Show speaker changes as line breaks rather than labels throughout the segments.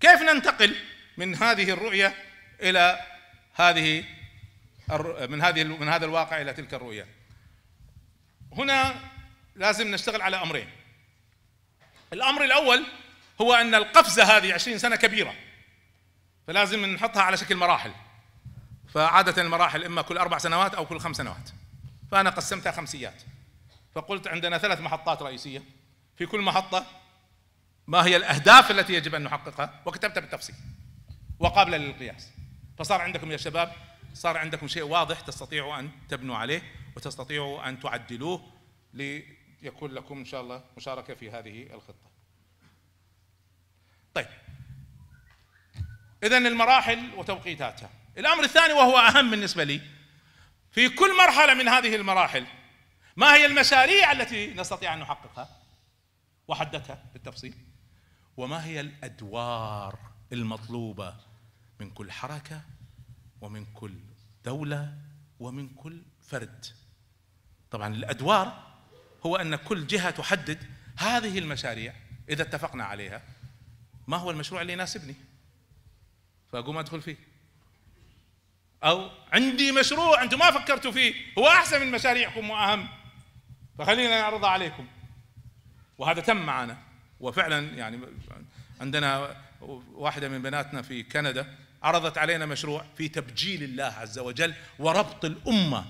كيف ننتقل من هذه الرؤيه الى هذه من هذه من هذا الواقع الى تلك الرؤيه هنا لازم نشتغل على امرين الامر الاول هو ان القفزه هذه 20 سنه كبيره فلازم نحطها على شكل مراحل فعاده المراحل اما كل اربع سنوات او كل خمس سنوات فانا قسمتها خمسيات فقلت عندنا ثلاث محطات رئيسيه في كل محطه ما هي الأهداف التي يجب أن نحققها وكتبتها بالتفصيل وقابلة للقياس فصار عندكم يا شباب صار عندكم شيء واضح تستطيعوا أن تبنوا عليه وتستطيعوا أن تعدلوه ليكون لكم إن شاء الله مشاركة في هذه الخطة طيب إذا المراحل وتوقيتاتها الأمر الثاني وهو أهم بالنسبة لي في كل مرحلة من هذه المراحل ما هي المشاريع التي نستطيع أن نحققها وحددها بالتفصيل وما هي الادوار المطلوبه من كل حركه ومن كل دوله ومن كل فرد طبعا الادوار هو ان كل جهه تحدد هذه المشاريع اذا اتفقنا عليها ما هو المشروع اللي يناسبني فاقوم ادخل فيه او عندي مشروع انتم ما فكرتوا فيه هو احسن من مشاريعكم واهم فخلينا نعرضه عليكم وهذا تم معنا وفعلا يعني عندنا واحدة من بناتنا في كندا عرضت علينا مشروع في تبجيل الله عز وجل وربط الأمة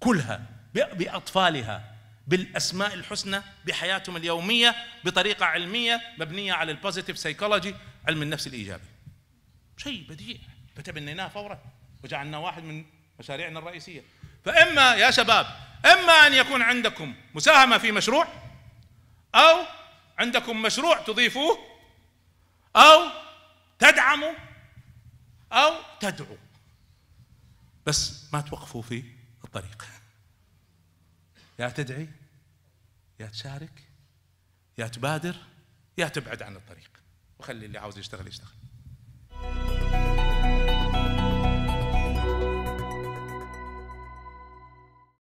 كلها بأطفالها بالاسماء الحسنى بحياتهم اليوميه بطريقه علميه مبنيه على البوزيتيف سيكولوجي علم النفس الايجابي. شيء بديع فتبنيناه فورا وجعلناه واحد من مشاريعنا الرئيسيه. فاما يا شباب اما ان يكون عندكم مساهمه في مشروع او عندكم مشروع تضيفوه أو تدعموا أو تدعو بس ما توقفوا في الطريق يا تدعي يا تشارك يا تبادر يا تبعد عن الطريق وخلي اللي عاوز يشتغل يشتغل